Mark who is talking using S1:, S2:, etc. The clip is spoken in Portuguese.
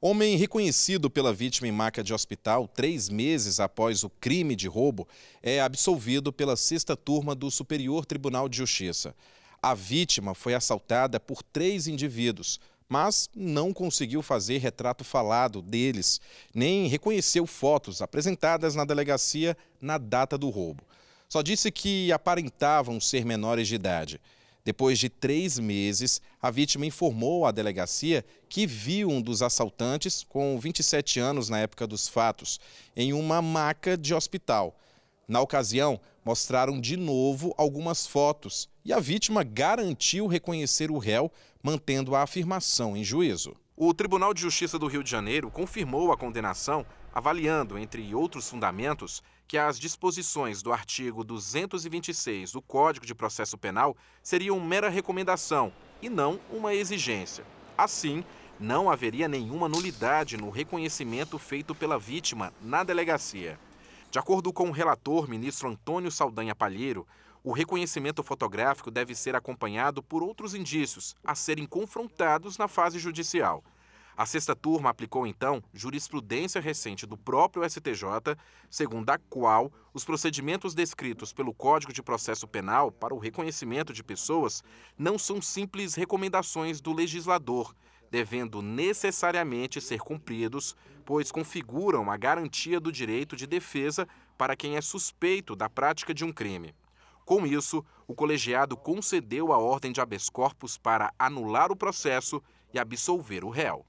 S1: Homem reconhecido pela vítima em maca de hospital três meses após o crime de roubo é absolvido pela sexta turma do Superior Tribunal de Justiça. A vítima foi assaltada por três indivíduos, mas não conseguiu fazer retrato falado deles, nem reconheceu fotos apresentadas na delegacia na data do roubo. Só disse que aparentavam ser menores de idade. Depois de três meses, a vítima informou à delegacia que viu um dos assaltantes, com 27 anos na época dos fatos, em uma maca de hospital. Na ocasião, mostraram de novo algumas fotos e a vítima garantiu reconhecer o réu, mantendo a afirmação em juízo. O Tribunal de Justiça do Rio de Janeiro confirmou a condenação, avaliando, entre outros fundamentos, que as disposições do artigo 226 do Código de Processo Penal seriam mera recomendação e não uma exigência. Assim, não haveria nenhuma nulidade no reconhecimento feito pela vítima na delegacia. De acordo com o relator, ministro Antônio Saldanha Palheiro, o reconhecimento fotográfico deve ser acompanhado por outros indícios a serem confrontados na fase judicial. A sexta turma aplicou então jurisprudência recente do próprio STJ, segundo a qual os procedimentos descritos pelo Código de Processo Penal para o reconhecimento de pessoas não são simples recomendações do legislador, devendo necessariamente ser cumpridos, pois configuram a garantia do direito de defesa para quem é suspeito da prática de um crime. Com isso, o colegiado concedeu a ordem de habeas corpus para anular o processo e absolver o réu.